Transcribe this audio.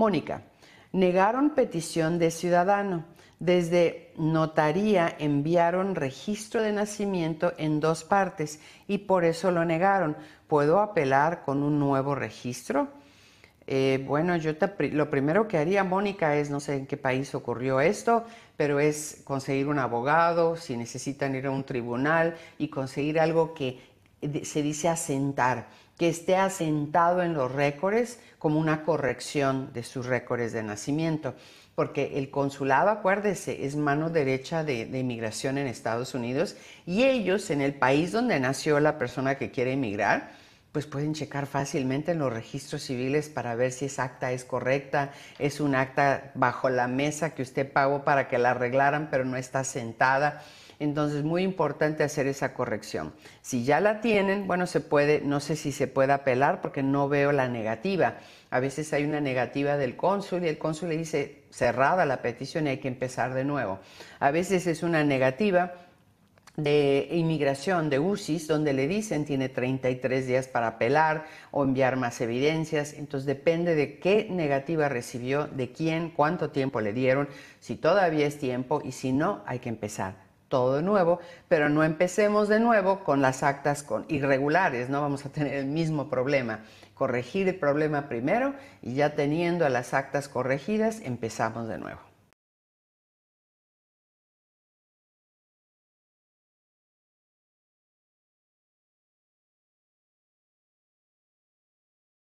Mónica, negaron petición de ciudadano. Desde notaría enviaron registro de nacimiento en dos partes y por eso lo negaron. ¿Puedo apelar con un nuevo registro? Eh, bueno, yo te, lo primero que haría, Mónica, es, no sé en qué país ocurrió esto, pero es conseguir un abogado, si necesitan ir a un tribunal y conseguir algo que se dice asentar que esté asentado en los récords como una corrección de sus récords de nacimiento. Porque el consulado, acuérdese, es mano derecha de, inmigración en Estados Unidos y ellos, en el país donde nació la persona que quiere emigrar, pues pueden checar fácilmente en los registros civiles para ver si esa acta es correcta, es un acta bajo la mesa que usted pagó para que la arreglaran, pero no está asentada. Entonces, muy importante hacer esa corrección. Si ya la tienen, bueno, se puede, no sé si se puede apelar porque no veo la negativa. A veces hay una negativa del cónsul y el cónsul le dice cerrada la petición y hay que empezar de nuevo. A veces es una negativa de inmigración de UCIS, donde le dicen tiene 33 días para apelar o enviar más evidencias. Entonces depende de qué negativa recibió, de quién, cuánto tiempo le dieron, si todavía es tiempo y si no, hay que empezar todo de nuevo, pero no empecemos de nuevo con las actas con irregulares, no vamos a tener el mismo problema. Corregir el problema primero y ya teniendo las actas corregidas empezamos de nuevo.